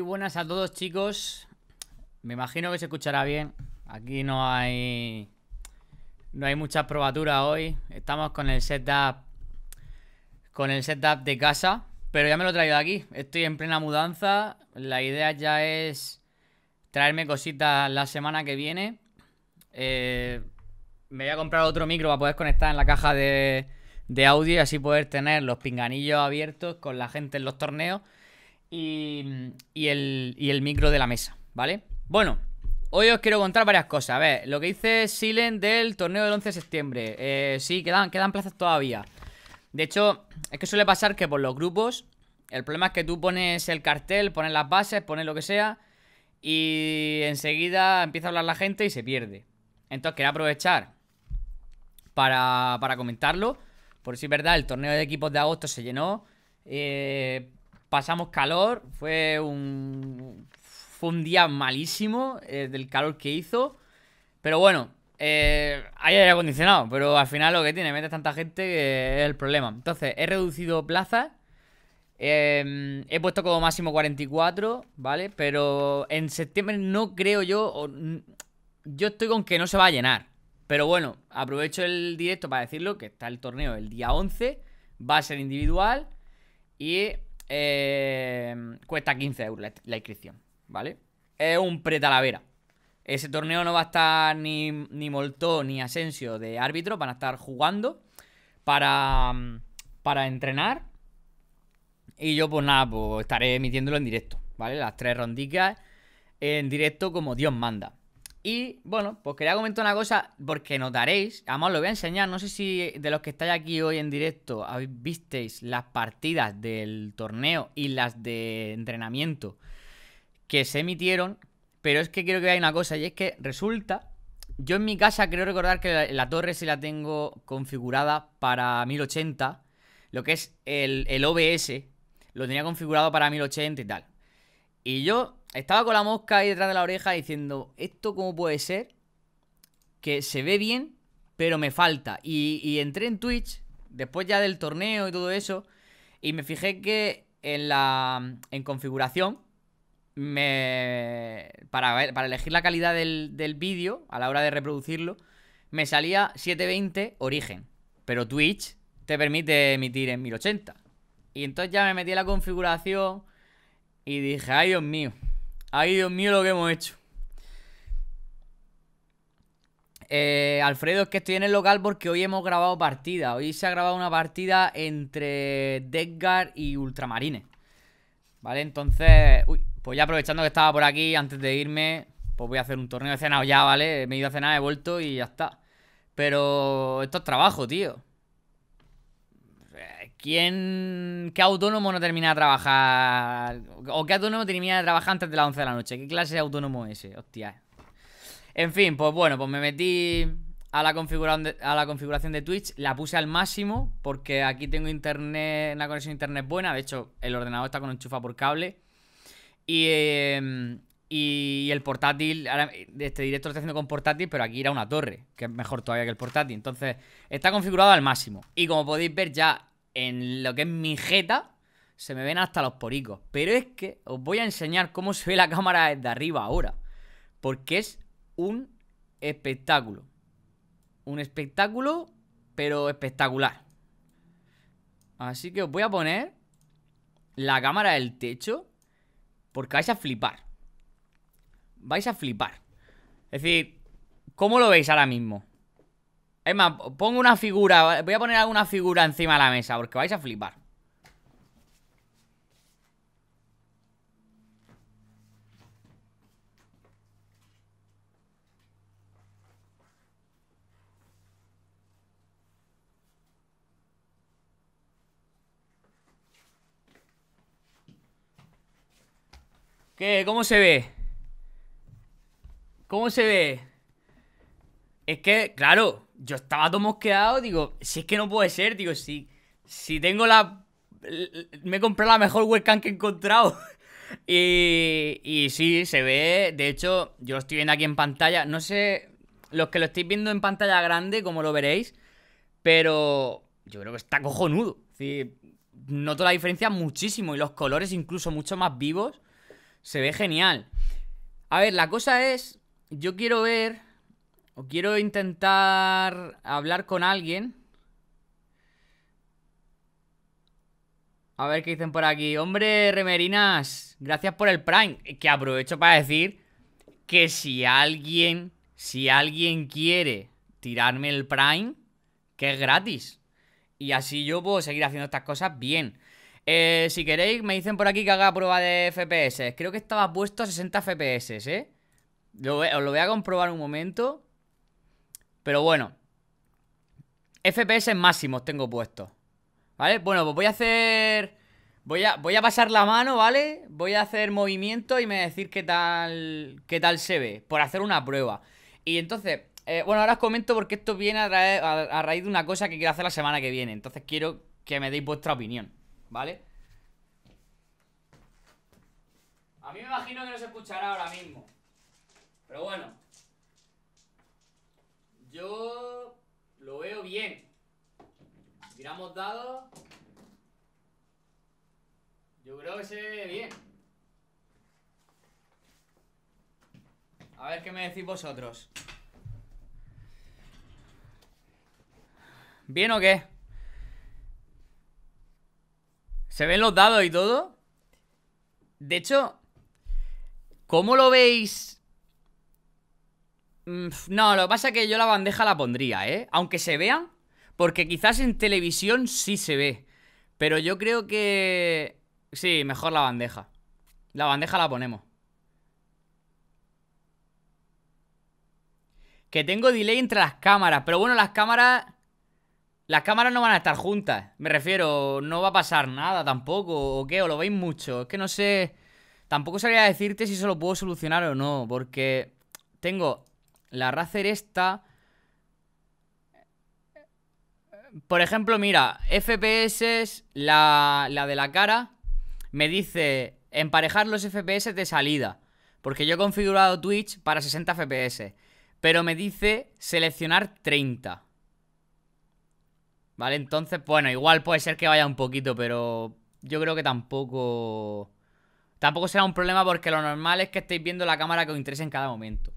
buenas a todos chicos. Me imagino que se escuchará bien. Aquí no hay... No hay mucha probatura hoy. Estamos con el setup... Con el setup de casa. Pero ya me lo he traído aquí. Estoy en plena mudanza. La idea ya es... Traerme cositas la semana que viene. Eh, me voy a comprar otro micro para poder conectar en la caja de, de audio y así poder tener los pinganillos abiertos con la gente en los torneos y, el, micro de la mesa, ¿vale? Bueno, Hoy os quiero contar varias cosas. A ver, lo que dice Silen del torneo del 11 de septiembre. Eh, sí, quedan, plazas todavía. De hecho, es que suele pasar que por los grupos, el problema es que tú pones el cartel, pones las bases, pones lo que sea, y enseguida empieza a hablar la gente y se pierde. Entonces, quería aprovechar para, para comentarlo. Por si es verdad, el torneo de equipos de agosto se llenó. Eh, Pasamos calor, fue un, fue un día malísimo eh, del calor que hizo. Pero bueno, eh, hay aire acondicionado, pero al final lo que tiene, mete tanta gente que es el problema. Entonces, he reducido plazas. Em, he puesto como máximo 44, ¿vale? Pero en septiembre no creo yo. yo estoy con que no se va a llenar. Pero bueno, aprovecho el directo para decirlo que está el torneo el día 11. Va a ser individual. Y eh, cuesta 15 euros la, inscripción, ¿vale? Es un pretalavera. Ese torneo no va a estar ni, ni Moltó ni Asensio de árbitro, van a estar jugando para, entrenar. Y yo, pues nada, pues estaré emitiéndolo en directo, ¿vale? Las tres rondicas en directo como Dios manda. Y bueno, pues quería comentar una cosa, porque notaréis, además lo voy a enseñar, no sé si de los que estáis aquí hoy en directo habéis, visteis las partidas del torneo y las de entrenamiento que se emitieron, pero es que quiero que veáis una cosa, y es que resulta, yo en mi casa creo recordar que la, torre Si la tengo configurada para 1080, lo que es el, el OBS, lo tenía configurado para 1080 y tal. Y yo estaba con la mosca ahí detrás de la oreja diciendo, ¿esto cómo puede ser? Que se ve bien, pero me falta. Y, entré en Twitch, después ya del torneo y todo eso, y me fijé que en la en configuración, me, para, para elegir la calidad del, del vídeo, a la hora de reproducirlo, me salía 720 origen. Pero Twitch te permite emitir en 1080. Y entonces ya me metí en la configuración y dije, ay Dios mío. Ay, Dios mío, lo que hemos hecho. Eh, Alfredo, es que estoy en el local porque hoy hemos grabado partida. Hoy se ha grabado una partida entre Guard y Ultramarines. Vale, entonces... Uy, pues ya aprovechando que estaba por aquí, antes de irme, pues voy a hacer un torneo de cenado ya, ¿vale? Me he ido a cenar, he vuelto y ya está. Pero esto es trabajo, tío. ¿Quién, qué autónomo no termina de trabajar? ¿O qué autónomo termina de trabajar antes de las 11 de la noche? ¿Qué clase de autónomo es ese? Hostia. En fin, pues bueno, pues me metí a la, configuración de, Twitch, la puse al máximo porque aquí tengo internet, una conexión a internet buena, de hecho el ordenador está con enchufa por cable. Y, em, y, el portátil, ahora este directo lo estoy haciendo con portátil, pero aquí era una torre, que es mejor todavía que el portátil. Entonces, está configurado al máximo. Y como podéis ver, ya en lo que es mi jeta, se me ven hasta los poricos. Pero es que os voy a enseñar cómo se ve la cámara desde arriba ahora. Porque es un espectáculo. Un espectáculo, pero espectacular. Así que os voy a poner la cámara del techo. Porque vais a flipar. Vais a flipar. Es decir, ¿cómo lo veis ahora mismo? Es más, pongo una figura Voy a poner alguna figura encima de la mesa Porque vais a flipar ¿Qué? ¿Cómo se ve? ¿Cómo se ve? Es que, claro yo estaba todo mosqueado, digo, si es que no puede ser, digo, si, si tengo la... Me compré la mejor webcam que he encontrado. y, y sí, se ve, de hecho, yo lo estoy viendo aquí en pantalla, no sé, los que lo estéis viendo en pantalla grande, como lo veréis, pero yo creo que está cojonudo. Sí, noto la diferencia muchísimo y los colores incluso mucho más vivos. Se ve genial. A ver, la cosa es, yo quiero ver o quiero intentar hablar con alguien. A ver qué dicen por aquí. Hombre, remerinas, gracias por el Prime. Eh, que aprovecho para decir que si alguien, si alguien quiere tirarme el Prime, que es gratis. Y así yo puedo seguir haciendo estas cosas bien. Eh, si queréis, me dicen por aquí que haga prueba de FPS. Creo que estaba puesto a 60 FPS, ¿eh? os lo voy a comprobar un momento. Pero bueno. FPS máximos tengo puesto. ¿Vale? Bueno, pues voy a hacer... Voy a, voy a pasar la mano, ¿vale? Voy a hacer movimiento y me decir qué tal, qué tal se ve. Por hacer una prueba. Y entonces, eh, bueno, ahora os comento porque esto viene a, a, raíz de una cosa que quiero hacer la semana que viene. Entonces quiero que me deis vuestra opinión, ¿vale? A mí me imagino que no se escuchará ahora mismo. Pero bueno. Yo lo veo bien. Tiramos dados. Yo creo que se ve bien. A ver qué me decís vosotros. ¿Bien o qué? ¿Se ven los dados y todo? De hecho, ¿cómo lo veis Mm, no, lo que pasa es que yo la bandeja la pondría, ¿eh? Aunque se vea, porque quizás en televisión sí se ve. Pero yo creo que... Sí, mejor la bandeja. La bandeja la ponemos. Que tengo delay entre las cámaras. Pero bueno, las cámaras... Las cámaras no van a estar juntas. Me refiero, no va a pasar nada tampoco. ¿O qué? ¿O lo veis mucho? Es que no sé... Tampoco sabría decirte si se lo puedo solucionar o no. Porque tengo la Razer esta... Por ejemplo, mira, FPS, la, la de la cara, me dice emparejar los FPS de salida. Porque yo he configurado Twitch para 60 FPS. Pero me dice seleccionar 30. ¿Vale? Entonces, bueno, igual puede ser que vaya un poquito, pero yo creo que tampoco... Tampoco será un problema porque lo normal es que estéis viendo la cámara que os interesa en cada momento.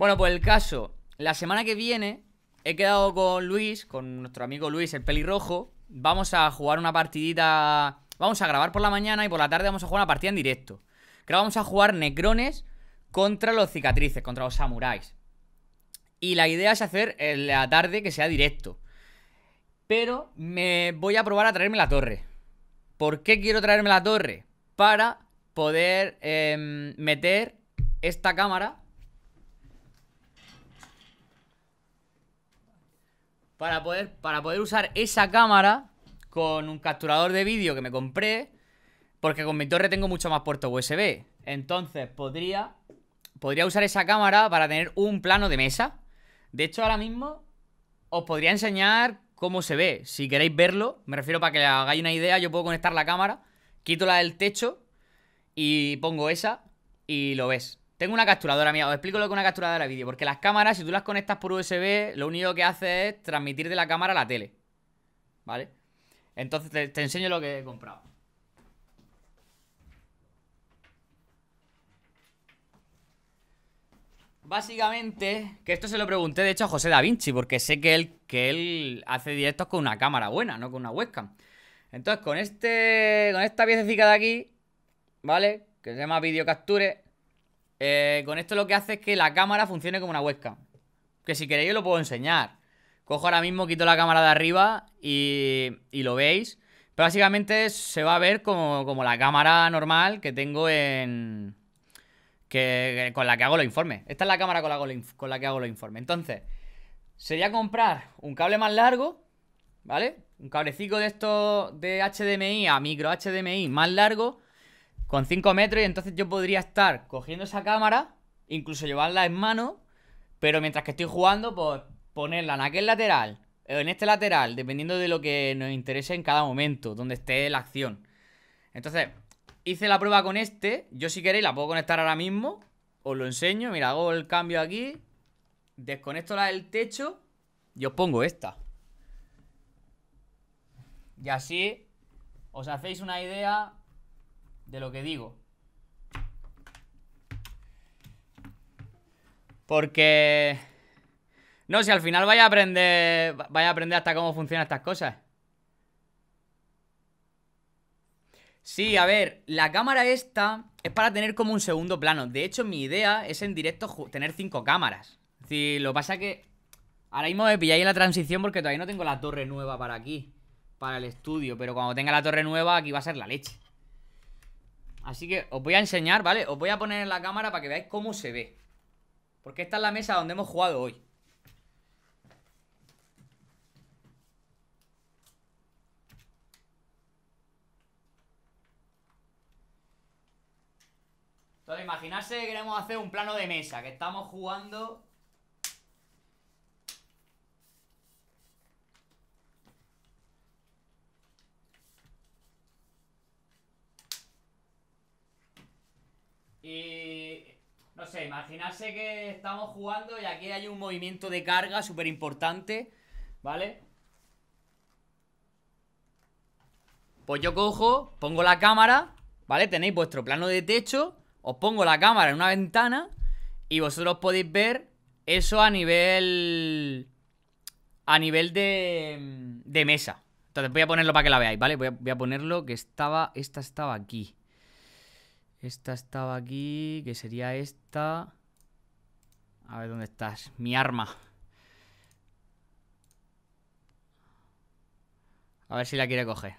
Bueno, pues el caso. La semana que viene he quedado con Luis, con nuestro amigo Luis, el pelirrojo. Vamos a jugar una partidita. Vamos a grabar por la mañana y por la tarde vamos a jugar una partida en directo. Creo que vamos a jugar necrones contra los cicatrices, contra los samuráis. Y la idea es hacer en la tarde que sea directo. Pero me voy a probar a traerme la torre. ¿Por qué quiero traerme la torre? Para poder em, meter esta cámara para poder, para poder usar esa cámara con un capturador de vídeo que me compré, porque con mi torre tengo mucho más puerto USB. Entonces podría, podría usar esa cámara para tener un plano de mesa. De hecho, ahora mismo os podría enseñar cómo se ve. Si queréis verlo, me refiero para que hagáis una idea, yo puedo conectar la cámara, quito la del techo y pongo esa y lo ves. Tengo una capturadora, mía, os explico lo que es una capturadora de vídeo Porque las cámaras, si tú las conectas por USB Lo único que hace es transmitir de la cámara a la tele ¿Vale? Entonces te, enseño lo que he comprado Básicamente, que esto se lo pregunté de hecho a José Da Vinci, porque sé que él, que él hace directos con una cámara buena, no con una webcam. Entonces, con este. Con esta piececita de aquí, ¿vale? Que se llama Video Capture. Eh, con esto lo que hace es que la cámara funcione como una webcam. Que si queréis yo lo puedo enseñar. Cojo ahora mismo, quito la cámara de arriba y, lo veis. básicamente se va a ver como, la cámara normal que tengo en... Que, con la que hago los informes. Esta es la cámara con la, con la que hago los informes. Entonces, sería comprar un cable más largo, ¿vale? Un cablecito de esto de HDMI a micro HDMI más largo con 5 metros y entonces yo podría estar cogiendo esa cámara, incluso llevarla en mano, pero mientras que estoy jugando, pues ponerla en aquel lateral, en este lateral, dependiendo de lo que nos interese en cada momento, donde esté la acción. Entonces, hice la prueba con este, yo si queréis la puedo conectar ahora mismo, os lo enseño, mira, hago el cambio aquí, desconecto la del techo y os pongo esta. Y así os hacéis una idea de lo que digo. Porque... No, si al final vaya a aprender... Vaya a aprender hasta cómo funcionan estas cosas. Sí, a ver, la cámara esta es para tener como un segundo plano. De hecho, mi idea es en directo tener cinco cámaras. Es decir, lo pasa que ahora mismo me pilláis en la transición porque todavía no tengo la torre nueva para aquí, para el estudio. Pero cuando tenga la torre nueva, aquí va a ser la leche. Así que os voy a enseñar, ¿vale? Os voy a poner en la cámara para que veáis cómo se ve. Porque esta es la mesa donde hemos jugado hoy. Entonces, imaginarse que queremos hacer un plano de mesa, que estamos jugando Y no sé, imaginarse que estamos jugando y aquí hay un movimiento de carga súper importante, ¿vale? Pues yo cojo, pongo la cámara, ¿vale? Tenéis vuestro plano de techo, os pongo la cámara en una ventana y vosotros podéis ver eso a nivel... A nivel de... de mesa. Entonces voy a ponerlo para que la veáis, ¿vale? Voy a, voy a ponerlo que estaba... Esta estaba aquí. Esta estaba aquí, que sería esta. A ver dónde estás. Mi arma. A ver si la quiere coger.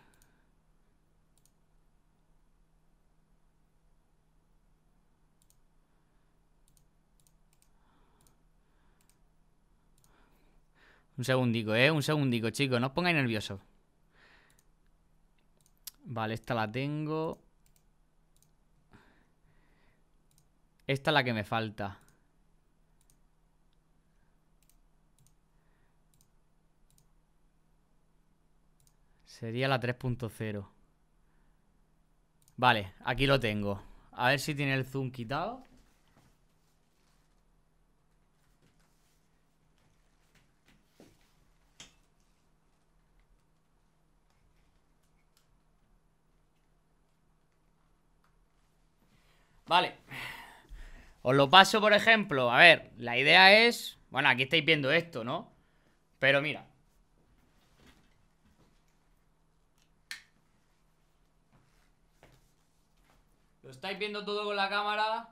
Un segundico, eh. Un segundico, chicos. No os pongáis nerviosos. Vale, esta la tengo. Esta es la que me falta. Sería la 3.0. Vale, aquí lo tengo. A ver si tiene el zoom quitado. Vale. Os lo paso, por ejemplo. A ver, la idea es... Bueno, aquí estáis viendo esto, ¿no? Pero mira. Lo estáis viendo todo con la cámara.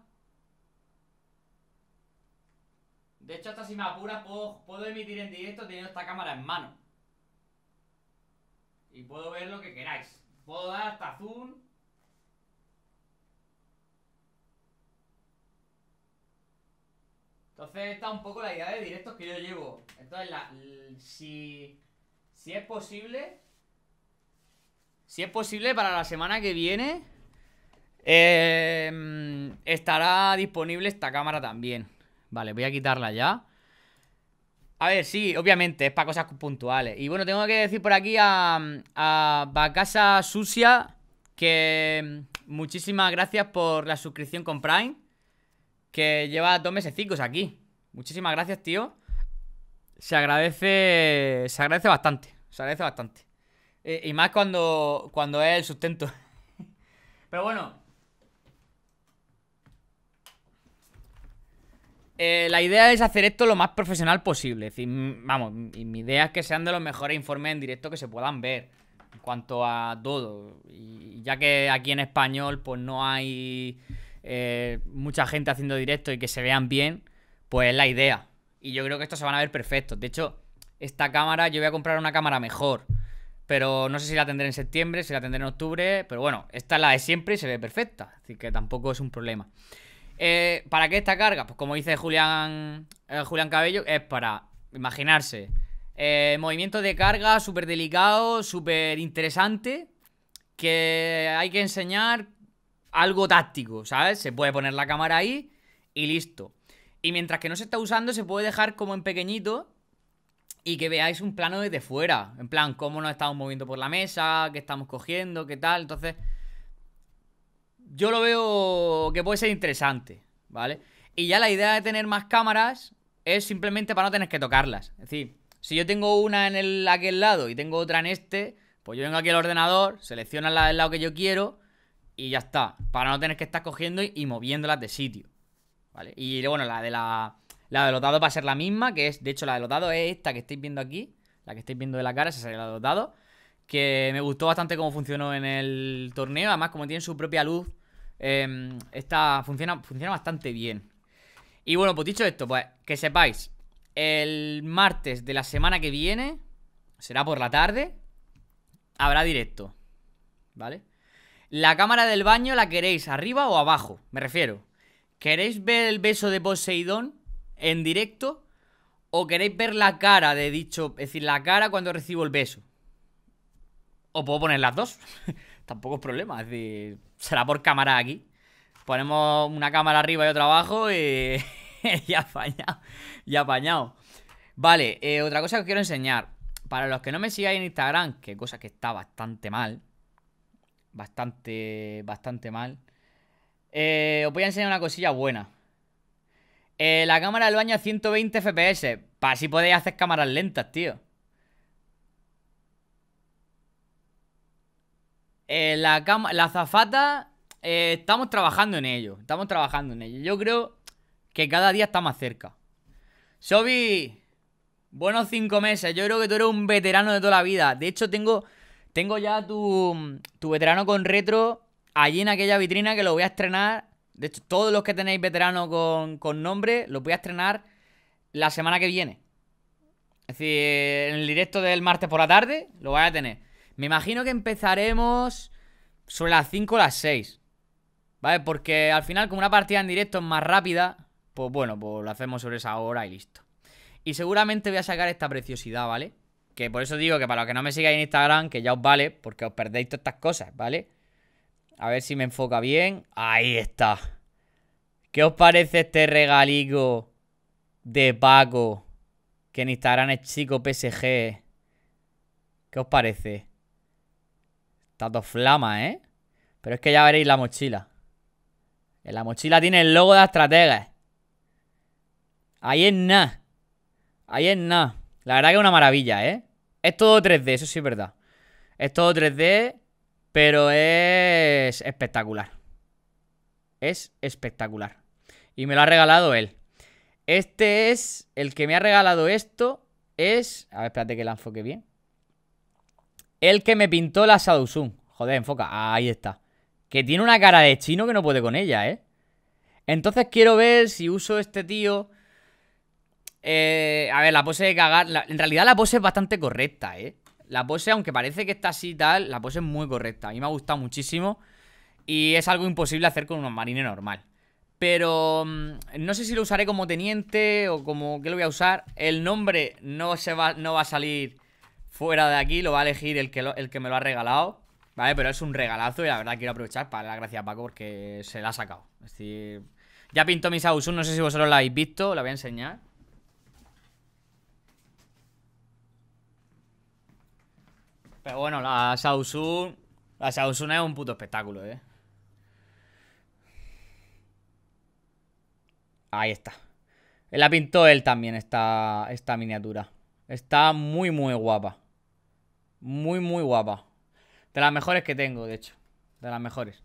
De hecho, hasta si me apuras, puedo, puedo emitir en directo teniendo esta cámara en mano. Y puedo ver lo que queráis. Puedo dar hasta zoom Entonces está un poco la idea de directos que yo llevo. Entonces, si, es posible... Si es posible, para la semana que viene em, estará disponible esta cámara también. Vale, voy a quitarla ya. A ver, sí, obviamente, es para cosas puntuales. Y bueno, tengo que decir por aquí a, a Bacasa Sucia que em, muchísimas gracias por la suscripción con Prime que lleva dos mesecitos aquí. Muchísimas gracias, tío. Se agradece. Se agradece bastante. Se agradece bastante. Eh, y más cuando. cuando es el sustento. Pero bueno. Eh, la idea es hacer esto lo más profesional posible. Es decir, vamos, mi idea es que sean de los mejores informes en directo que se puedan ver. En cuanto a todo. Y ya que aquí en español, pues no hay eh, mucha gente haciendo directo y que se vean bien, pues es la idea. Y yo creo que estos se van a ver perfectos. De hecho, esta cámara, yo voy a comprar una cámara mejor. Pero no sé si la tendré en septiembre, si la tendré en octubre. Pero bueno, esta es la de siempre y se ve perfecta. Así que tampoco es un problema. Eh, ¿Para qué esta carga? Pues como dice Julián, eh, Julián Cabello, es para imaginarse. movimiento de carga súper delicado, súper interesante, que hay que enseñar algo táctico, ¿sabes? Se puede poner la cámara ahí y listo. Y mientras que no se está usando, se puede dejar como en pequeñito y que veáis un plano desde fuera. En plan, cómo nos estamos moviendo por la mesa, qué estamos cogiendo, qué tal. Entonces, yo lo veo que puede ser interesante, ¿vale? Y ya la idea de tener más cámaras es simplemente para no tener que tocarlas. Es decir, si yo tengo una en aquel lado y tengo otra en este, pues yo vengo aquí al ordenador, selecciono la del lado que yo quiero y ya está. Para no tener que estar cogiendo y, moviéndolas de sitio. ¿Vale? Y bueno, la de la, la de los dados va a ser la misma, que es, de hecho, la de los dados es esta que estáis viendo aquí. La que estáis viendo de la cara, esa sería la de los dados. Que me gustó bastante cómo funcionó en el torneo. Además, como tiene su propia luz, em, esta funciona, funciona bastante bien. Y bueno, pues dicho esto, pues que sepáis, el martes de la semana que viene, será por la tarde, habrá directo. ¿Vale? La cámara del baño la queréis arriba o abajo, me refiero. ¿Queréis ver el beso de Poseidón en directo? ¿O queréis ver la cara de dicho, es decir, la cara cuando recibo el beso? ¿O puedo poner las dos? Tampoco es problema, es decir, será por cámara aquí. Ponemos una cámara arriba y otra abajo y, y apañado, y apañado. Vale, eh, otra cosa que os quiero enseñar. Para los que no me sigáis en Instagram, que cosa que está bastante mal, bastante, bastante mal. Eh, os voy a enseñar una cosilla buena. Eh, la cámara del baño a 120 FPS. Para si podéis hacer cámaras lentas, tío. Eh, la, la zafata, eh, estamos trabajando en ello. Estamos trabajando en ello. Yo creo que cada día está más cerca. Sobi, buenos cinco meses. Yo creo que tú eres un veterano de toda la vida. De hecho, tengo tengo ya tu, veterano con retro allí en aquella vitrina que lo voy a estrenar. De hecho, todos los que tenéis veterano con, nombre, Lo voy a estrenar la semana que viene. Es decir, en el directo del martes por la tarde lo voy a tener. Me imagino que empezaremos sobre las 5 o las 6. ¿Vale? Porque al final, como una partida en directo es más rápida, pues bueno, pues lo hacemos sobre esa hora y listo. Y seguramente voy a sacar esta preciosidad, ¿vale? Que por eso digo que para los que no me sigáis en Instagram, que ya os vale, porque os perdéis todas estas cosas, ¿vale? A ver si me enfoca bien. Ahí está. ¿Qué os parece este regalico de Paco? Que en Instagram es chico PSG. ¿Qué os parece? Está flama, ¿eh? Pero es que ya veréis la mochila. En la mochila tiene el logo de estrategas Ahí es nada. Ahí es nada. La verdad que es una maravilla, ¿eh? Es todo 3D, eso sí es verdad. Es todo 3D, pero es espectacular. Es espectacular. Y me lo ha regalado él. Este es el que me ha regalado esto. Es. A ver, espérate que la enfoque bien. El que me pintó la Shadowsun. Joder, enfoca. Ahí está. Que tiene una cara de chino que no puede con ella, ¿eh? Entonces quiero ver si uso este tío eh, a ver, la pose de cagar. en realidad la pose es bastante correcta, ¿eh? La pose, aunque parece que está así y tal, la pose es muy correcta. A mí me ha gustado muchísimo. Y es algo imposible hacer con un marines normal. Pero mm, no sé si lo usaré como teniente o como qué lo voy a usar. El nombre no, se va, no va a salir fuera de aquí, lo va a elegir el que, el que me lo ha regalado. Vale, pero es un regalazo y la verdad quiero aprovechar para la gracia a Paco porque se la ha sacado. ya pintó mis Sausun no sé si vosotros la habéis visto, la voy a enseñar. bueno, la Sausun. La Sausun es un puto espectáculo, eh. Ahí está. Él la pintó él también, esta, esta miniatura. Está muy, muy guapa. Muy, muy guapa. De las mejores que tengo, de hecho. De las mejores.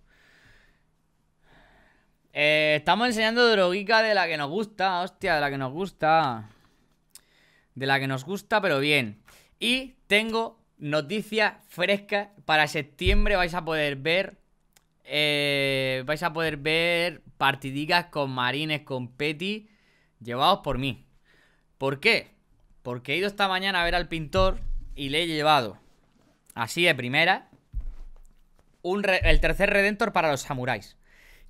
Eh, estamos enseñando droguica de la que nos gusta. Hostia, de la que nos gusta. De la que nos gusta, pero bien. Y tengo Noticias frescas para septiembre vais a poder ver. Eh, vais a poder ver partidicas con Marines, con Petty, llevados por mí. ¿Por qué? Porque he ido esta mañana a ver al pintor y le he llevado, así de primera, el tercer Redentor para los samuráis,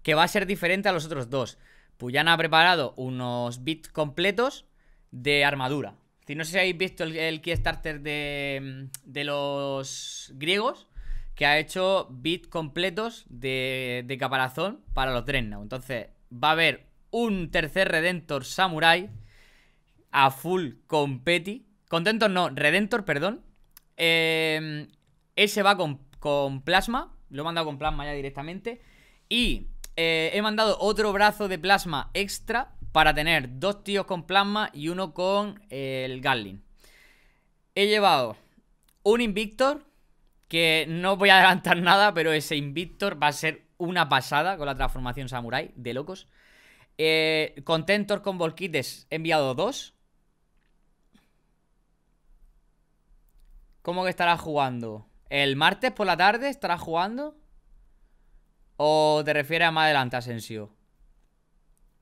que va a ser diferente a los otros dos. Puyana ha preparado unos bits completos de armadura, no sé si habéis visto el, Kickstarter de, de los griegos, que ha hecho bits completos de, caparazón para los Dreadnought. Entonces, va a haber un tercer Redentor Samurai a full competi contento no, Redentor, perdón. Em, ese va con, Plasma. Lo he mandado con Plasma ya directamente. Y eh, he mandado otro brazo de Plasma extra para tener dos tíos con plasma y uno con eh, el Gatling. He llevado un Invictor, que no voy a adelantar nada, pero ese Invictor va a ser una pasada con la transformación samurai, de locos. Contentor eh, con Volquites he enviado dos. ¿Cómo que estará jugando? ¿El martes por la tarde estará jugando? ¿O te refieres a más adelante, Asensio?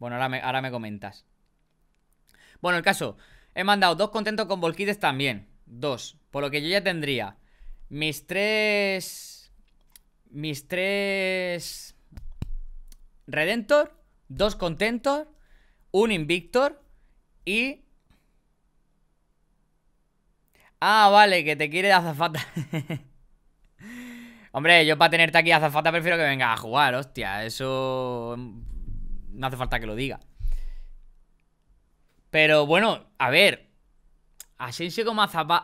Bueno, ahora me, comentas. Bueno, el caso. He mandado dos contentos con volquites también. Dos. Por lo que yo ya tendría mis tres... Mis tres... Redentor, dos contentos. un Invictor y... Ah, vale, que te quiere de azafata. Hombre, yo para tenerte aquí azafata prefiero que venga a jugar, hostia. Eso no hace falta que lo diga. Pero bueno, a ver. Asensio como,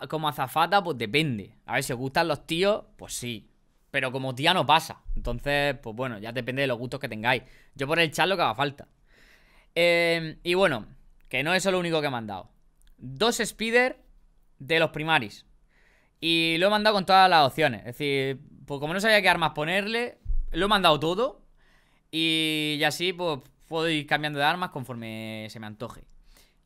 como azafata, pues depende. A ver, si os gustan los tíos, pues sí. Pero como tía no pasa. Entonces, pues bueno, ya depende de los gustos que tengáis. Yo por el chat lo que haga falta. Em, y bueno, que no es lo único que he mandado Dos speeder de los primaris. Y lo he mandado con todas las opciones. Es decir, pues como no sabía qué armas ponerle, lo he mandado todo. Y, y así, pues Puedo ir cambiando de armas conforme se me antoje.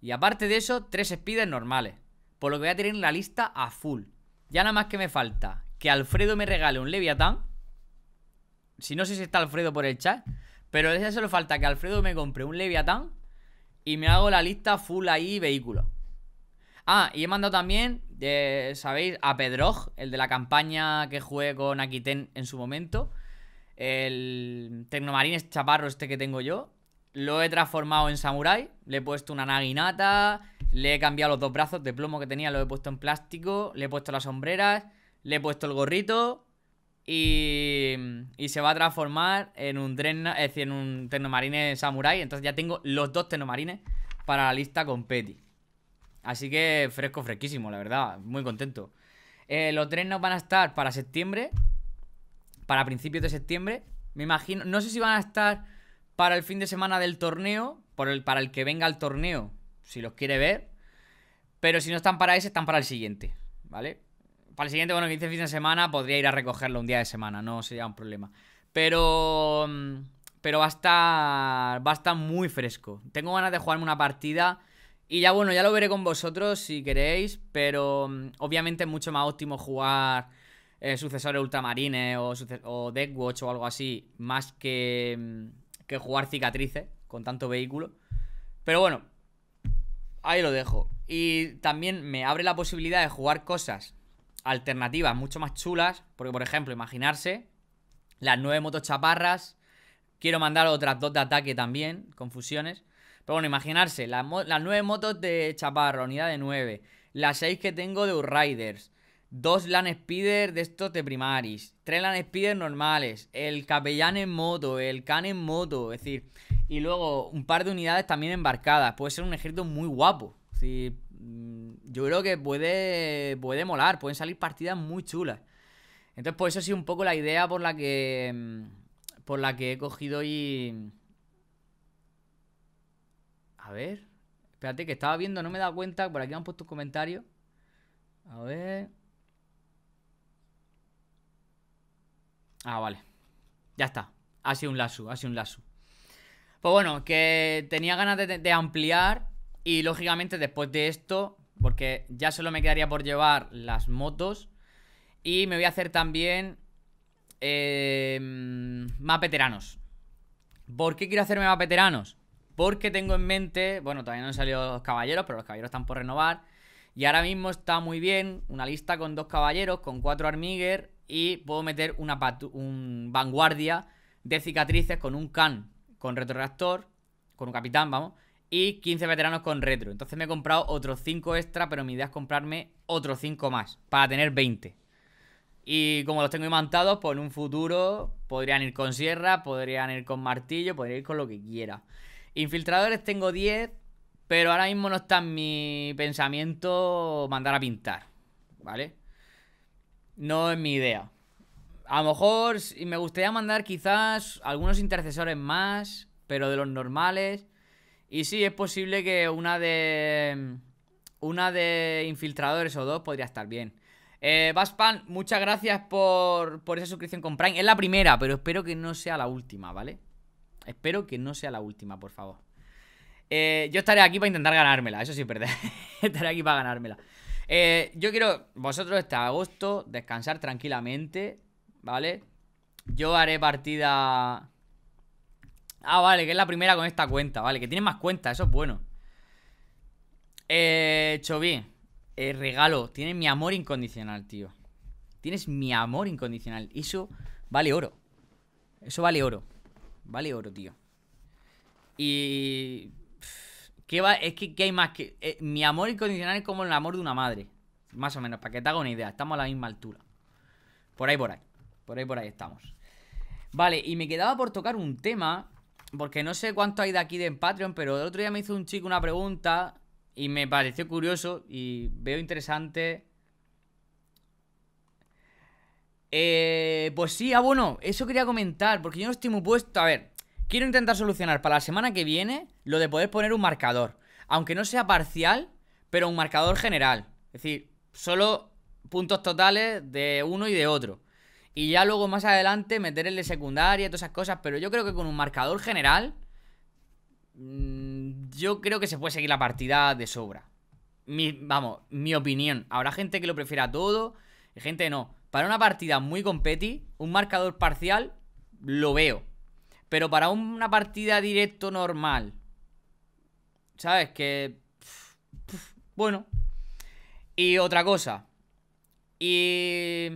Y aparte de eso, tres speeders normales. Por lo que voy a tener la lista a full. Ya nada más que me falta que Alfredo me regale un Leviatán. Si no sé si está Alfredo por el chat. Pero ya solo falta que Alfredo me compre un Leviatán. Y me hago la lista full ahí vehículo. Ah, y he mandado también, ¿sabéis? A Pedroj, el de la campaña que jugué con Aquiten en su momento. El Tecnomarines chaparro este que tengo yo. Lo he transformado en samurái, le he puesto una naginata, le he cambiado los dos brazos de plomo que tenía, Lo he puesto en plástico, le he puesto las sombreras, le he puesto el gorrito y, y se va a transformar en un, tren es decir, en un Tecnomarine Samurai. Entonces ya tengo los dos Tecnomarines para la lista con Petty. Así que fresco, fresquísimo, la verdad, muy contento. Eh, los tres nos van a estar para septiembre, para principios de septiembre. Me imagino, no sé si van a estar para el fin de semana del torneo, para el que venga al torneo, si los quiere ver. Pero si no están para ese, están para el siguiente, ¿vale? Para el siguiente, bueno, que dice fin de semana, podría ir a recogerlo un día de semana, no sería un problema. Pero. Mm, pero va a estar. Va a estar muy fresco. Tengo ganas de jugarme una partida. Y ya bueno, ya lo veré con vosotros si queréis. Pero mm, obviamente es mucho más óptimo jugar eh, sucesores ultramarines o, o o algo así. Más que mm, que jugar cicatrices con tanto vehículo. Pero bueno, ahí lo dejo. Y también me abre la posibilidad de jugar cosas alternativas mucho más chulas. Porque, por ejemplo, imaginarse las nueve motos chaparras. Quiero mandar otras dos de ataque también, confusiones Pero bueno, imaginarse las, nueve motos de chaparra, unidad de nueve. Las seis que tengo de Riders dos Land Speeder de estos de primaris, tres Land Speeder normales, el capellán en moto, el can en moto, es decir, y luego un par de unidades también embarcadas. Puede ser un ejército muy guapo. Mm, yo creo que puede, puede molar, pueden salir partidas muy chulas. Entonces, por pues eso sí un poco la idea por la que mm, por la que he cogido y a ver, espérate que estaba viendo, no me he dado cuenta, por aquí han puesto un comentario. A ver, Ah, vale. Ya está. Ha sido un lazo, ha sido un lazo. Pues bueno, que tenía ganas de, ampliar y lógicamente después de esto, porque ya solo me quedaría por llevar las motos y me voy a hacer también eh, más veteranos. ¿Por qué quiero hacerme más veteranos? Porque tengo en mente, bueno, todavía no han salido los caballeros, pero los caballeros están por renovar. Y ahora mismo está muy bien una lista con dos caballeros, con cuatro armiguer y puedo meter una vanguardia de cicatrices con un can con retroreactor, con un capitán, vamos, y 15 veteranos con retro. Entonces me he comprado otros 5 extra, pero mi idea es comprarme otros 5 más para tener 20. Y como los tengo imantados, pues en un futuro podrían ir con sierra, podrían ir con martillo, podrían ir con lo que quiera. Infiltradores tengo 10, pero ahora mismo no está en mi pensamiento mandar a pintar, ¿vale? no es mi idea. A lo mejor me gustaría mandar quizás algunos intercesores más, pero de los normales. Y sí, es posible que una de. Una de infiltradores o dos podría estar bien. Eh, Baspan, muchas gracias por, por esa suscripción con Prime. Es la primera, pero espero que no sea la última, ¿vale? Espero que no sea la última, por favor. Eh, yo estaré aquí para intentar ganármela, eso sí, verdad. estaré aquí para ganármela. Eh, yo quiero, vosotros está agosto descansar tranquilamente, ¿vale? Yo haré partida... Ah, vale, que es la primera con esta cuenta, vale, que tienes más cuentas, eso es bueno. Eh, eh, regalo, tienes mi amor incondicional, tío. Tienes mi amor incondicional, eso vale oro. Eso vale oro. Vale oro, tío. Y es que hay más que. Eh, mi amor incondicional es como el amor de una madre. Más o menos, para que te haga una idea. Estamos a la misma altura. Por ahí, por ahí. Por ahí, por ahí estamos. Vale, y me quedaba por tocar un tema. Porque no sé cuánto hay de aquí de en Patreon, pero el otro día me hizo un chico una pregunta. Y me pareció curioso. Y veo interesante. Eh, pues sí, ah, bueno, eso quería comentar, porque yo no estoy muy puesto. A ver, Quiero intentar solucionar para la semana que viene lo de poder poner un marcador. Aunque no sea parcial, pero un marcador general. Es decir, solo puntos totales de uno y de otro. Y ya luego más adelante meter el de secundaria y todas esas cosas. Pero yo creo que con un marcador general. Mm, yo creo que se puede seguir la partida de sobra. vamos, mi opinión. Habrá gente que lo prefiera todo. Y gente no. Para una partida muy competi, un marcador parcial, lo veo. Pero para una partida directo normal, ¿sabes? Que. bueno. Y otra cosa. Y.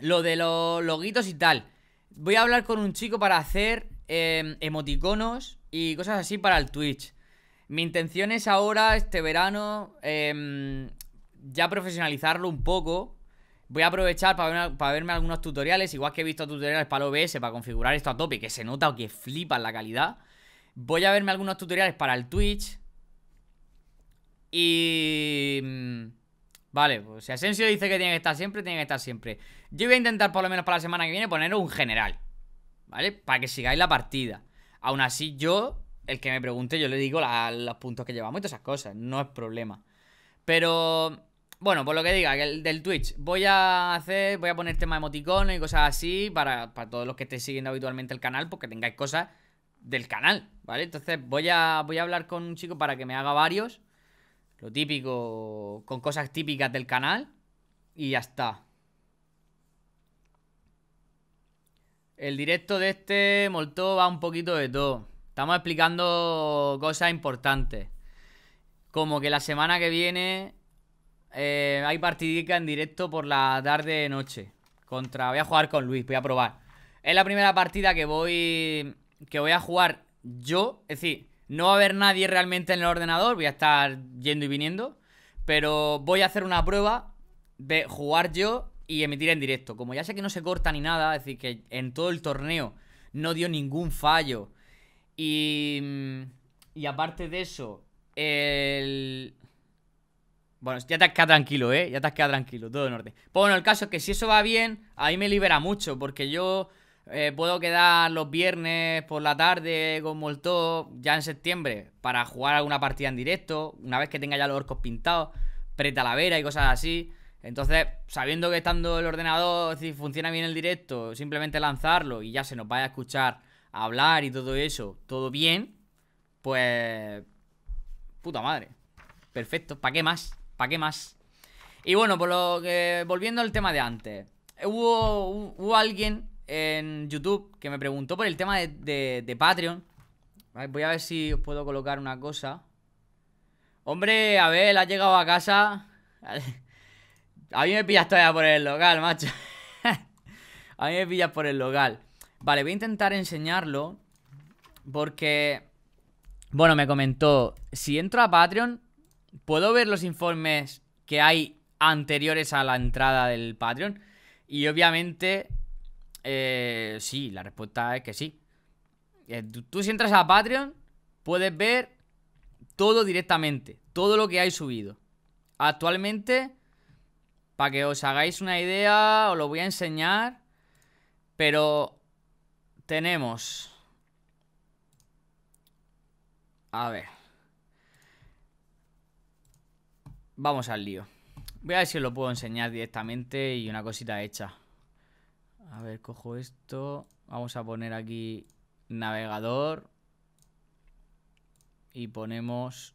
Lo de los loguitos y tal. Voy a hablar con un chico para hacer em, emoticonos y cosas así para el Twitch. Mi intención es ahora, este verano, em, ya profesionalizarlo un poco. Voy a aprovechar para, para, verme algunos tutoriales, igual que he visto tutoriales para el OBS, para configurar esto a tope, que se nota o que flipa la calidad. Voy a verme algunos tutoriales para el Twitch. Y... Mm, vale, pues si Asensio dice que tiene que estar siempre, tiene que estar siempre. Yo voy a intentar por lo menos para la semana que viene poner un general. ¿Vale? Para que sigáis la partida. Aún así yo, el que me pregunte, yo le digo los puntos que llevamos y todas esas cosas. No es problema. Pero bueno, por lo que diga, el del Twitch. Voy a hacer, voy a poner tema emoticones y cosas así para, todos los que estéis siguiendo habitualmente el canal, porque tengáis cosas del canal, ¿vale? Entonces voy a, voy a hablar con un chico para que me haga varios. Lo típico, con cosas típicas del canal. Y ya está. El directo de este Molto va un poquito de todo. Estamos explicando cosas importantes. Como que la semana que viene hay eh, partidica en directo por la tarde-noche. Contra... Voy a jugar con Luis, voy a probar. Es la primera partida que voy... Que voy a jugar yo. Es decir, no va a haber nadie realmente en el ordenador. Voy a estar yendo y viniendo. Pero voy a hacer una prueba de jugar yo y emitir en directo. Como ya sé que no se corta ni nada, es decir, que en todo el torneo no dio ningún fallo. Y, y aparte de eso, el, bueno, ya te has quedado tranquilo, ¿eh? Ya te has quedado tranquilo, todo en orden. Pues bueno, el caso es que si eso va bien, ahí me libera mucho, porque yo eh, puedo quedar los viernes por la tarde con Molto, ya en septiembre para jugar alguna partida en directo, una vez que tenga ya los orcos pintados, pretalavera y cosas así. Entonces, sabiendo que estando el ordenador, si funciona bien el directo, simplemente lanzarlo y ya se nos vaya a escuchar hablar y todo eso, todo bien, pues... Puta madre. Perfecto, ¿para qué más? ¿Para qué más? Y bueno, por lo que, volviendo al tema de antes. Hubo, alguien en YouTube que me preguntó por el tema de, Patreon. voy a ver si os puedo colocar una cosa. Hombre, a ver, ha llegado a casa. A mí me pillas todavía por el local, macho. a mí me pillas por el local. Vale, voy a intentar enseñarlo. Porque. Bueno, me comentó. Si entro a Patreon, puedo ver los informes que hay anteriores a la entrada del Patreon? Y obviamente, eh, sí, la respuesta es que sí. Eh, tú, tú si entras a Patreon, puedes ver todo directamente, todo lo que hay subido. Actualmente, para que os hagáis una idea, os lo voy a enseñar, pero tenemos... A ver. Vamos al lío. Voy a ver si os lo puedo enseñar directamente y una cosita hecha. A ver, cojo esto. Vamos a poner aquí navegador. Y ponemos...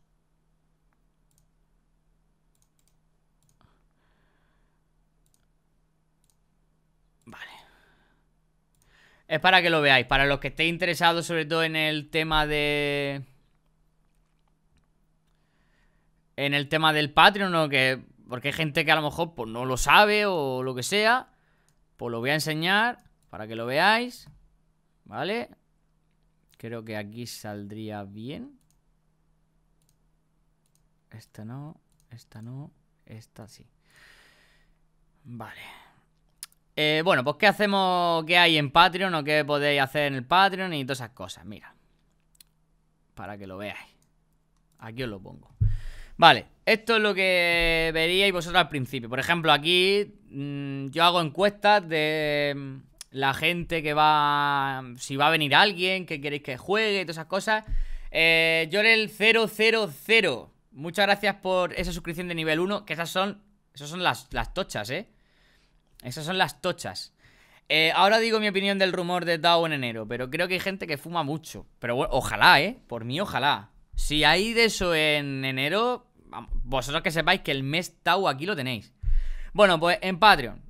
Vale. Es para que lo veáis. Para los que estéis interesados sobre todo en el tema de en el tema del Patreon que... Porque hay gente que a lo mejor pues, no lo sabe o lo que sea. Pues lo voy a enseñar para que lo veáis. ¿Vale? Creo que aquí saldría bien. Esta no, esta no, esta sí. Vale. Eh, bueno, pues ¿qué hacemos? ¿Qué hay en Patreon o qué podéis hacer en el Patreon y todas esas cosas? Mira. Para que lo veáis. Aquí os lo pongo. Vale, esto es lo que veríais vosotros al principio. Por ejemplo, aquí mm, yo hago encuestas de mm, la gente que va... Si va a venir alguien, que queréis que juegue, y todas esas cosas. Eh, el 000 muchas gracias por esa suscripción de nivel 1, que esas son... Esas son las, tochas, ¿eh? Esas son las tochas. Eh, ahora digo mi opinión del rumor de DAO en enero, pero creo que hay gente que fuma mucho. Pero bueno, ojalá, ¿eh? Por mí, ojalá. Si hay de eso en enero, vosotros que sepáis que el mes Tau aquí lo tenéis. Bueno, pues en Patreon.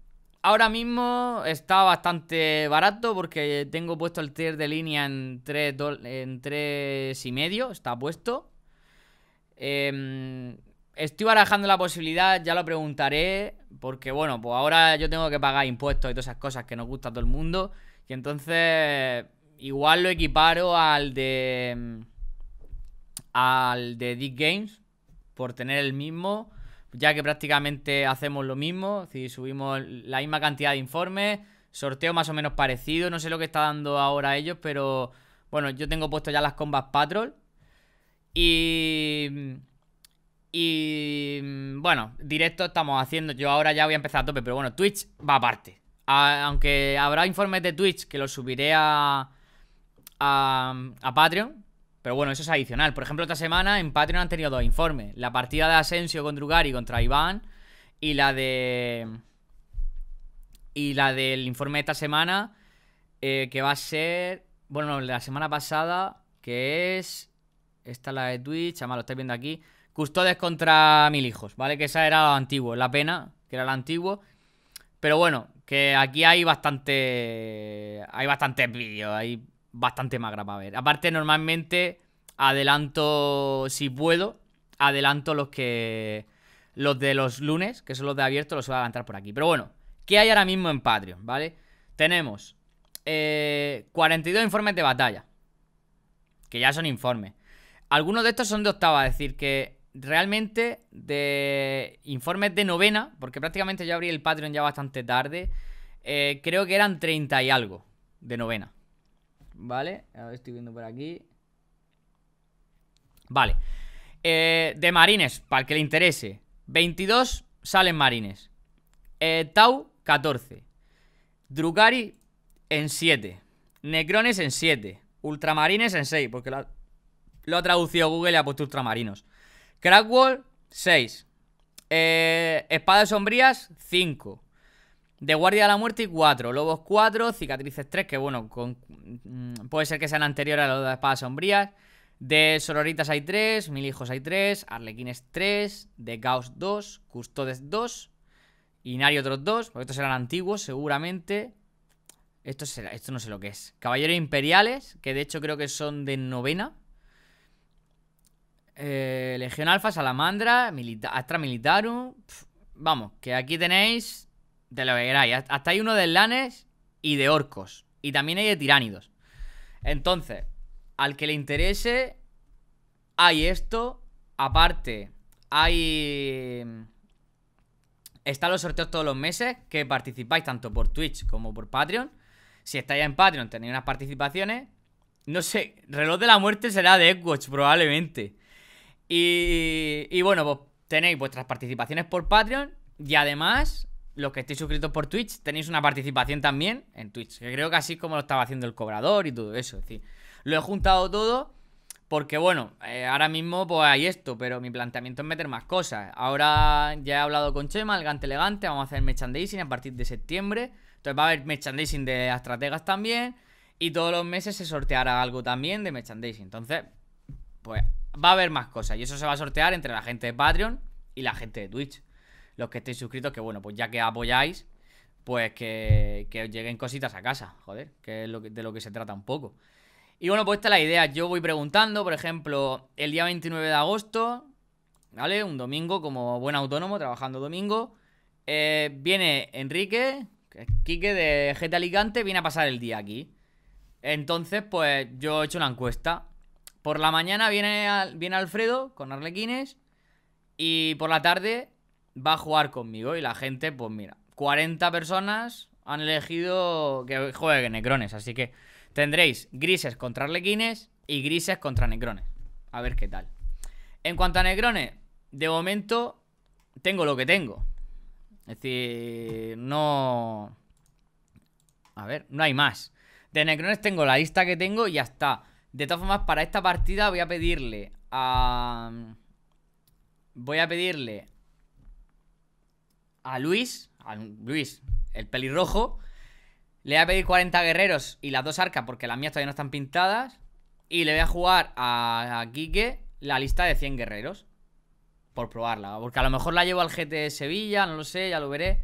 Ahora mismo está bastante barato porque tengo puesto el tier de línea en 3, y medio, está puesto. Em, estoy barajando la posibilidad, ya lo preguntaré, porque bueno, pues ahora yo tengo que pagar impuestos y todas esas cosas que nos gusta a todo el mundo. Y entonces igual lo equiparo al de... Em, al de Deep Games, por tener el mismo, ya que prácticamente hacemos lo mismo, si subimos la misma cantidad de informes, sorteo más o menos parecido, no sé lo que está dando ahora ellos, pero bueno, yo tengo puesto ya las combas Patrol y... Y bueno, directo estamos haciendo. Yo ahora ya voy a empezar a tope, pero bueno, Twitch va aparte. aunque habrá informes de Twitch que los subiré a, a, a Patreon, pero bueno, eso es adicional. Por ejemplo, esta semana en Patreon han tenido dos informes. La partida de Asensio contra Drugari contra Iván y la de... Y la del informe de esta semana eh, que va a ser... Bueno, la semana pasada que es... Esta es la de Twitch, además lo estáis viendo aquí. Custodes contra mil hijos, ¿vale? Que esa era la antigua. la pena, que era la antigua. Pero bueno, que aquí hay bastante... Hay bastantes vídeos, hay bastante magra para ver. Aparte, normalmente adelanto, si puedo, adelanto los que... Los de los lunes, que son los de abierto, los voy a adelantar por aquí. Pero bueno, ¿qué hay ahora mismo en Patreon, vale? Tenemos 42 eh, informes de batalla. Que ya son informes. Algunos de estos son de octava, es decir, que realmente de informes de novena, porque prácticamente ya abrí el Patreon ya bastante tarde, eh, creo que eran 30 y algo de novena. ¿Vale? A estoy viendo por aquí. Vale. Eh, de Marines, para el que le interese. 22 salen Marines. Eh, Tau, 14. Drukari, en 7. Necrones, en 7. Ultramarines, en 6. Porque lo ha, traducido Google y ha puesto Ultramarinos. Crackwall, 6. Eh, espadas sombrías, 5. De Guardia de la Muerte y 4, Lobos 4, Cicatrices 3, que bueno, con, mm, puede ser que sean anteriores a los de Espadas Sombrías. De Sororitas hay 3, Mil Hijos hay 3, Arlequines 3, de Gauss 2, Custodes 2, Inari otros 2, porque estos eran antiguos seguramente. Esto, será, esto no sé lo que es. Caballeros Imperiales, que de hecho creo que son de novena. Eh, Legión Alfa, Salamandra, Astra Militarum. vamos, que aquí tenéis de lo que Hasta hay uno de lanes y de orcos. Y también hay de tiránidos. Entonces, al que le interese, hay esto. Aparte, hay... Mm, están los sorteos todos los meses que participáis tanto por Twitch como por Patreon. Si estáis en Patreon tenéis unas participaciones. No sé, reloj de la muerte será de EdWatch probablemente. Y, y bueno, pues tenéis vuestras participaciones por Patreon y además los que estéis suscritos por Twitch, tenéis una participación también en Twitch. Que creo que así como lo estaba haciendo el cobrador y todo eso. Es decir, lo he juntado todo porque, bueno, eh, ahora mismo pues hay esto, pero mi planteamiento es meter más cosas. Ahora ya he hablado con Chema, el Gante Elegante, vamos a hacer merchandising a partir de septiembre. Entonces va a haber merchandising de estrategas también. Y todos los meses se sorteará algo también de merchandising. Entonces, pues va a haber más cosas. Y eso se va a sortear entre la gente de Patreon y la gente de Twitch los que estéis suscritos, que bueno, pues ya que apoyáis, pues que, que os lleguen cositas a casa, joder, que es lo de lo que se trata un poco. Y bueno, pues esta es la idea. Yo voy preguntando, por ejemplo, el día 29 de agosto, ¿vale? Un domingo, como buen autónomo, trabajando domingo. Eh, viene Enrique, Quique de GT Alicante, viene a pasar el día aquí. Entonces, pues yo he hecho una encuesta. Por la mañana viene, viene Alfredo con Arlequines. Y por la tarde va a jugar conmigo y la gente, pues mira, 40 personas han elegido que juegue Necrones, así que tendréis grises contra Arlequines y grises contra Necrones. A ver qué tal. En cuanto a Necrones, de momento tengo lo que tengo. Es decir, no... A ver, no hay más. De Necrones tengo la lista que tengo y ya está. De todas formas, para esta partida voy a pedirle a... Voy a pedirle a Luis, Luis, el pelirrojo, le voy a pedir 40 guerreros y las dos arcas porque las mías todavía no están pintadas. Y le voy a jugar a, Kike la lista de 100 guerreros. Por probarla. Porque a lo mejor la llevo al GT de Sevilla, no lo sé, ya lo veré.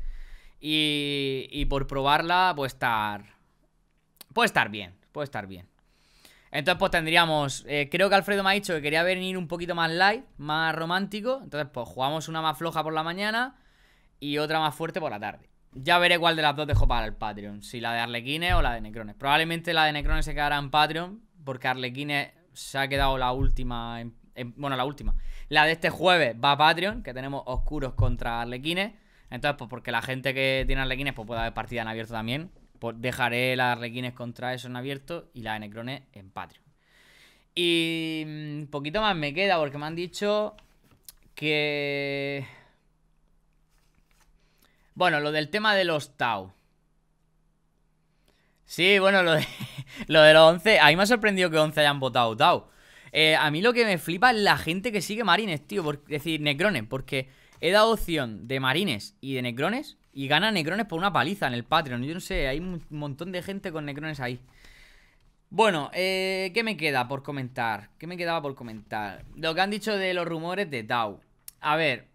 Y, por probarla puede estar... Puede estar bien, puede estar bien. Entonces pues tendríamos... Eh, creo que Alfredo me ha dicho que quería venir un poquito más light, más romántico. Entonces pues jugamos una más floja por la mañana y otra más fuerte por la tarde. Ya veré cuál de las dos dejo para el Patreon, si la de Arlequines o la de Necrones. Probablemente la de Necrones se quedará en Patreon, porque Arlequines se ha quedado la última, bueno, la última. La de este jueves va a Patreon, que tenemos Oscuros contra Arlequines. Entonces, pues porque la gente que tiene Arlequines pues puede haber partida en abierto también, pues dejaré la Arlequines contra eso en abierto y la de Necrones en Patreon. Y mm, poquito más me queda porque me han dicho que bueno, lo del tema de los Tau. Sí, bueno, lo de, lo de los 11. A mí me ha sorprendido que 11 hayan votado Tau. Eh, a mí lo que me flipa es la gente que sigue Marines, tío. Por, es decir, Necrones. Porque he dado opción de Marines y de Necrones. Y gana Necrones por una paliza en el Patreon. Yo no sé, hay un montón de gente con Necrones ahí. Bueno, eh, ¿qué me queda por comentar? ¿Qué me quedaba por comentar? Lo que han dicho de los rumores de Tau. A ver,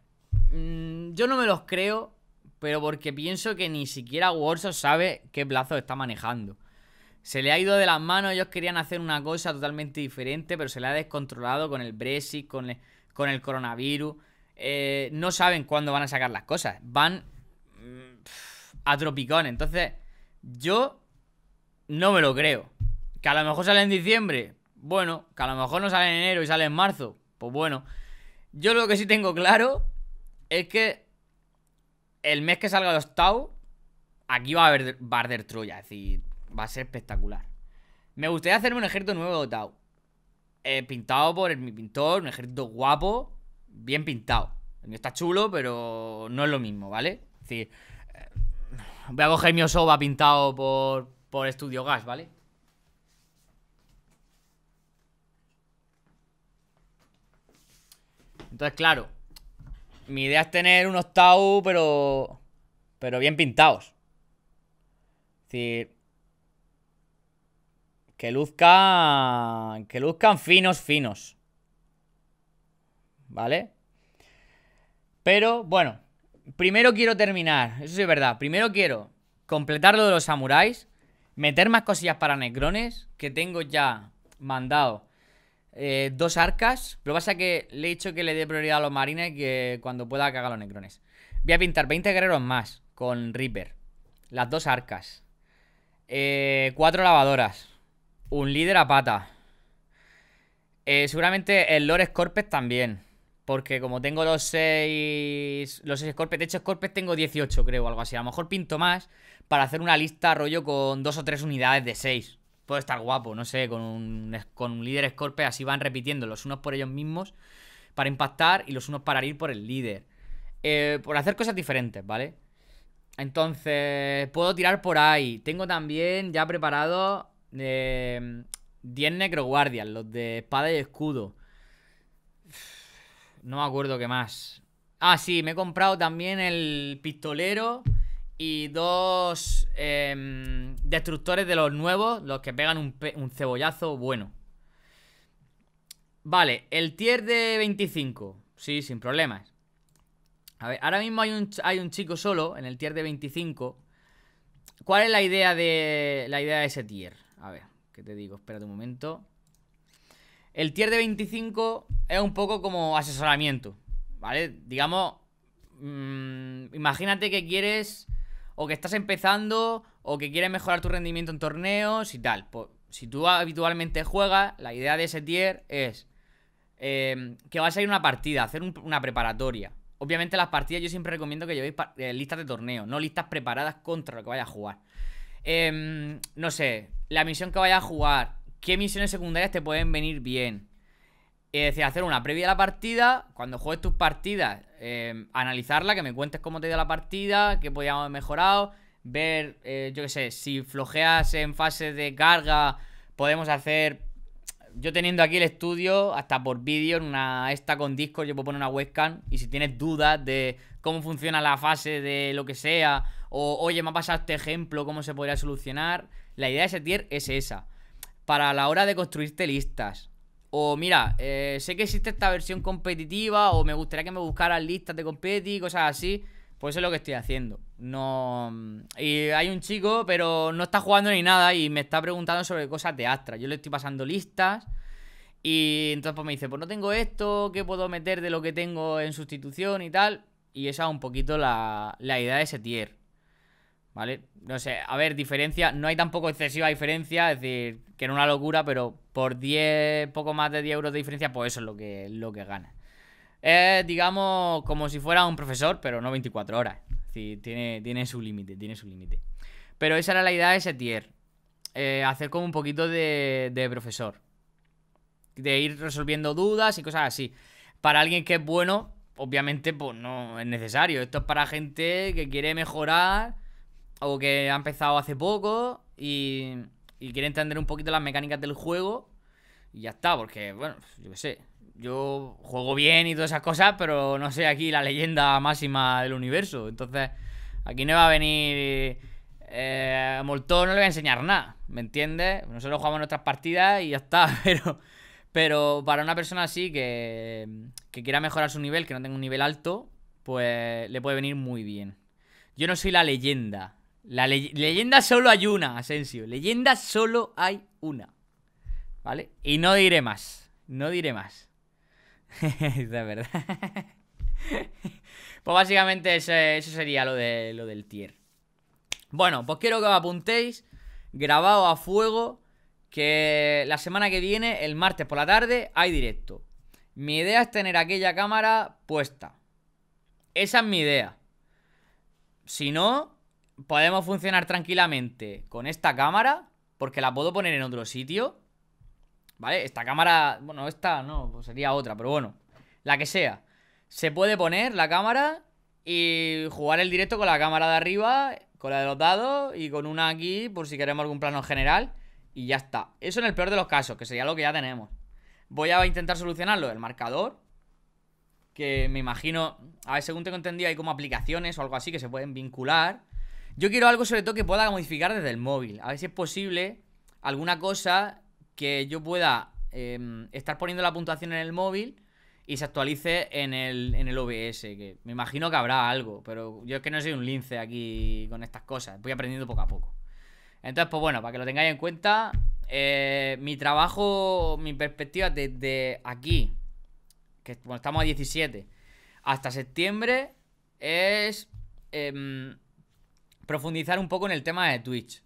mm, yo no me los creo pero porque pienso que ni siquiera Warsaw sabe qué plazo está manejando. Se le ha ido de las manos, ellos querían hacer una cosa totalmente diferente, pero se le ha descontrolado con el Brexit, con, el, con el coronavirus. Eh, no saben cuándo van a sacar las cosas. Van mm, a tropicón. Entonces, yo no me lo creo. Que a lo mejor sale en diciembre. Bueno, que a lo mejor no sale en enero y sale en marzo. Pues bueno. Yo lo que sí tengo claro es que el mes que salga los Tau aquí va a haber Bar Troya, es decir, va a ser espectacular. Me gustaría hacerme un ejército nuevo de eh, pintado por el, mi pintor, un ejército guapo, bien pintado. El mío está chulo, pero no es lo mismo, ¿vale? Es decir, eh, voy a coger mi Osoba pintado por, por Gas, ¿vale? Entonces, claro, mi idea es tener unos Tau, pero. Pero bien pintados. Es decir. Que luzcan. Que luzcan finos, finos. ¿Vale? Pero, bueno. Primero quiero terminar. Eso sí es verdad. Primero quiero completar lo de los samuráis. Meter más cosillas para necrones. Que tengo ya mandado eh, dos arcas. Lo pasa que le he dicho que le dé prioridad a los marines que cuando pueda caga los necrones. Voy a pintar 20 guerreros más con Reaper. Las dos arcas. Eh, cuatro lavadoras. Un líder a pata. Eh, seguramente el Lord Scorpes también. Porque como tengo los 6... Los 6 Scorpes... De hecho, Scorpes tengo 18, creo, o algo así. A lo mejor pinto más para hacer una lista rollo con dos o tres unidades de 6 puede estar guapo, no sé, con un, con un líder escorpe así van repitiendo, los unos por ellos mismos para impactar y los unos para ir por el líder. Eh, por hacer cosas diferentes, ¿vale? Entonces, puedo tirar por ahí. Tengo también ya preparado eh, em, 10 necroguardias, los de espada y escudo. No me acuerdo qué más. Ah, sí, me he comprado también el pistolero y dos em, destructores de los nuevos, los que pegan un, cebollazo bueno. Vale, el tier de 25. Sí, sin problemas. A ver, ahora mismo hay un, hay un chico solo en el tier de 25. ¿Cuál es la idea de la idea de ese tier? A ver, ¿qué te digo? Espérate un momento. El tier de 25 es un poco como asesoramiento, ¿vale? Digamos, mm, imagínate que quieres o que estás empezando o que quieres mejorar tu rendimiento en torneos y tal. si tú habitualmente juegas, la idea de ese tier es em, que vas a ir a una partida, hacer una preparatoria. Obviamente las partidas yo siempre recomiendo que llevéis eh, listas de torneo, no listas preparadas contra lo que vayas a jugar. Em, no sé, la misión que vayas a jugar, qué misiones secundarias te pueden venir bien. Y decir, hacer una previa de la partida, cuando juegues tus partidas, eh, analizarla, que me cuentes cómo te ha ido la partida, qué podíamos haber mejorado, ver, eh, yo qué sé, si flojeas en fase de carga, podemos hacer... Yo teniendo aquí el estudio, hasta por vídeo, en una esta con Discord, yo puedo poner una webcam y si tienes dudas de cómo funciona la fase de lo que sea, o oye, me ha pasado este ejemplo, cómo se podría solucionar, la idea de ese tier es esa. Para la hora de construirte listas, o mira, eh, sé que existe esta versión competitiva o me gustaría que me buscaran listas de competi, cosas así. Pues eso es lo que estoy haciendo. No. Mm, y hay un chico, pero no está jugando ni nada y me está preguntando sobre cosas de Astra. Yo le estoy pasando listas. Y entonces pues, me dice, pues no tengo esto, ¿qué puedo meter de lo que tengo en sustitución y tal? Y esa es un poquito la, la idea de ese tier. ¿Vale? No sé, a ver, diferencia, no hay tampoco excesiva diferencia, es decir, que era una locura, pero por 10, poco más de 10 euros de diferencia, pues eso es lo que, lo que gana. Es, digamos, como si fuera un profesor, pero no 24 horas. Es tiene, tiene su límite, tiene su límite. Pero esa era la idea de ese tier. Eh, hacer como un poquito de, de profesor. De ir resolviendo dudas y cosas así. Para alguien que es bueno, obviamente, pues no es necesario. Esto es para gente que quiere mejorar o que ha empezado hace poco y, y quiere entender un poquito las mecánicas del juego y ya está, porque, bueno, yo qué sé. Yo juego bien y todas esas cosas, pero no soy aquí la leyenda máxima del universo. Entonces, aquí no va a venir. Eh, Molto no le va a enseñar nada, ¿me entiendes? Nosotros jugamos nuestras partidas y ya está, pero. Pero para una persona así que, que quiera mejorar su nivel, que no tenga un nivel alto, pues le puede venir muy bien. Yo no soy la leyenda, la leyenda solo hay una, Asensio. Leyenda solo hay una. ¿Vale? Y no diré más. No diré más. De verdad. pues básicamente eso sería lo, de, lo del tier. Bueno, pues quiero que os apuntéis. Grabado a fuego. Que la semana que viene, el martes por la tarde, hay directo. Mi idea es tener aquella cámara puesta. Esa es mi idea. Si no, podemos funcionar tranquilamente con esta cámara, porque la puedo poner en otro sitio. ¿Vale? Esta cámara, bueno, esta no, pues sería otra, pero bueno, la que sea. Se puede poner la cámara y jugar el directo con la cámara de arriba, con la de los dados y con una aquí por si queremos algún plano general y ya está. Eso en el peor de los casos, que sería lo que ya tenemos. Voy a intentar solucionarlo, el marcador, que me imagino, a ver, según tengo entendido, hay como aplicaciones o algo así que se pueden vincular yo quiero algo sobre todo que pueda modificar desde el móvil. A ver si es posible alguna cosa que yo pueda em, estar poniendo la puntuación en el móvil y se actualice en el, en el OBS. Que me imagino que habrá algo, pero yo es que no soy un lince aquí con estas cosas. Voy aprendiendo poco a poco. Entonces, pues bueno, para que lo tengáis en cuenta, eh, mi trabajo, mi perspectiva desde aquí, que bueno, estamos a 17, hasta septiembre, es... Em, profundizar un poco en el tema de Twitch.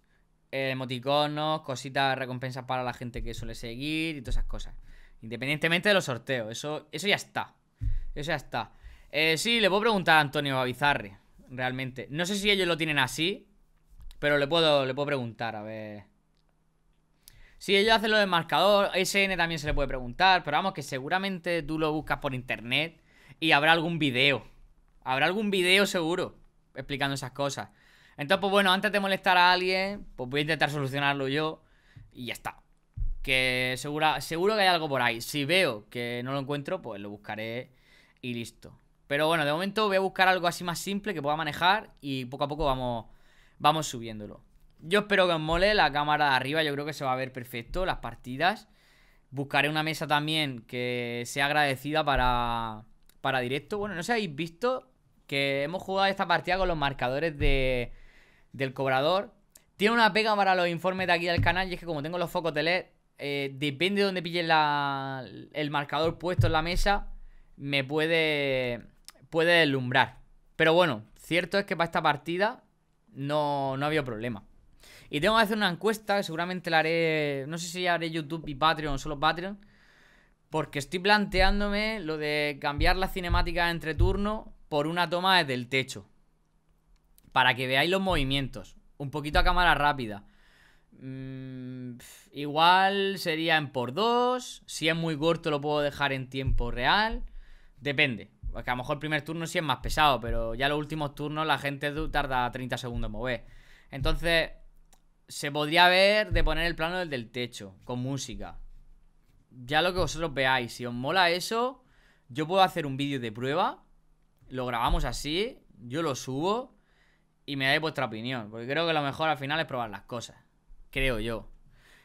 Eh, emoticonos, cositas, recompensas para la gente que suele seguir y todas esas cosas. Independientemente de los sorteos, eso, eso ya está. Eso ya está. Eh, sí, le puedo preguntar a Antonio Bizarre, realmente. No sé si ellos lo tienen así, pero le puedo, le puedo preguntar, a ver. Si ellos hacen lo del marcador, SN también se le puede preguntar, pero vamos que seguramente tú lo buscas por internet y habrá algún video. Habrá algún video seguro explicando esas cosas. Entonces, pues bueno, antes de molestar a alguien, pues voy a intentar solucionarlo yo y ya está. Que segura, seguro que hay algo por ahí. Si veo que no lo encuentro, pues lo buscaré y listo. Pero bueno, de momento voy a buscar algo así más simple que pueda manejar y poco a poco vamos, vamos subiéndolo. Yo espero que os mole la cámara de arriba, yo creo que se va a ver perfecto las partidas. Buscaré una mesa también que sea agradecida para, para directo. Bueno, no sé si habéis visto que hemos jugado esta partida con los marcadores de del cobrador. Tiene una pega para los informes de aquí del canal y es que como tengo los focos de LED, eh, depende de donde pille el marcador puesto en la mesa, me puede, puede deslumbrar. Pero bueno, cierto es que para esta partida no, no había problema. Y tengo que hacer una encuesta, que seguramente la haré, no sé si haré YouTube y Patreon, solo Patreon, porque estoy planteándome lo de cambiar la cinemática entre turnos por una toma desde el techo para que veáis los movimientos. Un poquito a cámara rápida. Mm, igual sería en por 2. Si es muy corto lo puedo dejar en tiempo real. Depende. Porque a lo mejor el primer turno sí es más pesado, pero ya los últimos turnos la gente tarda 30 segundos en mover. Entonces, se podría ver de poner el plano del, del techo, con música. Ya lo que vosotros veáis, si os mola eso, yo puedo hacer un vídeo de prueba. Lo grabamos así, yo lo subo y me dais vuestra opinión. Porque creo que lo mejor al final es probar las cosas. Creo yo.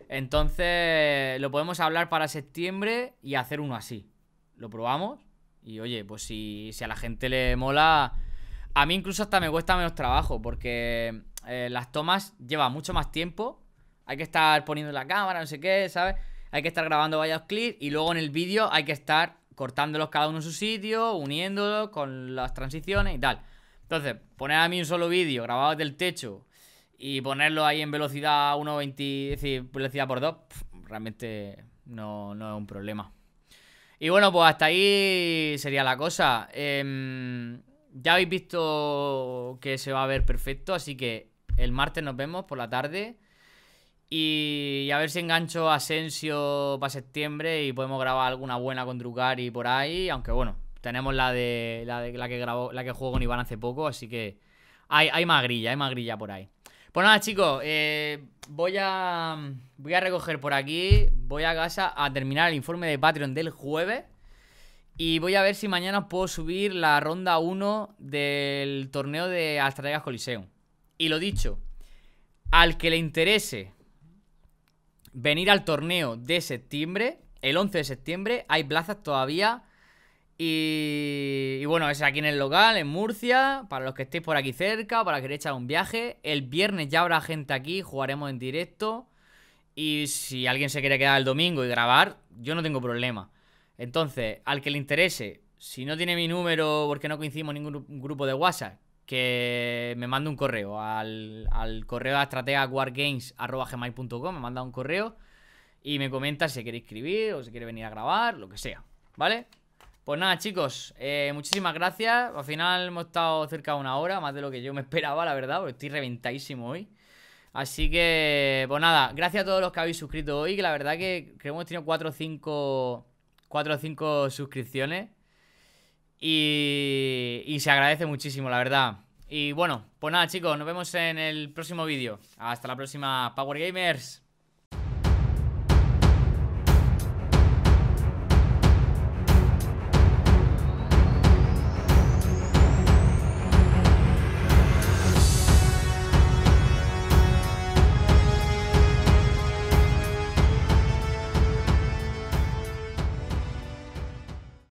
Entonces, lo podemos hablar para septiembre y hacer uno así. Lo probamos. Y oye, pues si, a la gente le mola. A mí incluso hasta me cuesta menos trabajo. Porque eh, las tomas llevan mucho más tiempo. Hay que estar poniendo la cámara, no sé qué, ¿sabes? Hay que estar grabando varios clips. Y luego en el vídeo hay que estar cortándolos cada uno en su sitio, uniéndolos con las transiciones y tal. Entonces, poner a mí un solo vídeo grabado del techo y ponerlo ahí en velocidad 1.20, es decir, velocidad por 2, realmente no, es un problema. Y bueno, pues hasta ahí sería la cosa. Em, ya habéis visto que se va a ver perfecto, así que el martes nos vemos por la tarde. Y, a ver si engancho a Asensio para septiembre y podemos grabar alguna buena con y por ahí. Aunque bueno, tenemos la de la, de, que grabó, la que jugó con Iván hace poco, así que hay, hay más hay magrilla por ahí. Pues nada, chicos, eh, voy a voy a recoger por aquí, voy a casa a terminar el informe de Patreon del jueves y voy a ver si mañana puedo subir la ronda 1 del torneo de Astragas Coliseum. Y lo dicho, al que le interese venir al torneo de septiembre, el 11 de septiembre, hay plazas todavía y, bueno, es aquí en el local, en Murcia, para los que estéis por aquí cerca, para que queréis echar un viaje. El viernes ya habrá gente aquí, jugaremos en directo. Y si alguien se quiere quedar el domingo y grabar, yo no tengo problema. Entonces, al que le interese, si no tiene mi número porque no coincidimos en ningún grupo de WhatsApp, que me mande un correo al, correo de me manda un correo y me comenta si quiere escribir o si quiere venir a grabar, lo que sea, ¿vale? Pues nada, chicos, eh, muchísimas gracias. Al final hemos estado cerca de una hora, más de lo que yo me esperaba, la verdad, porque estoy reventadísimo hoy. Así que, pues nada, gracias a todos los que habéis suscrito hoy, que la verdad que creo que hemos tenido 4 o 5, 4 o 5 suscripciones. Y, y se agradece muchísimo, la verdad. Y bueno, pues nada, chicos, nos vemos en el próximo vídeo. Hasta la próxima, Power Gamers.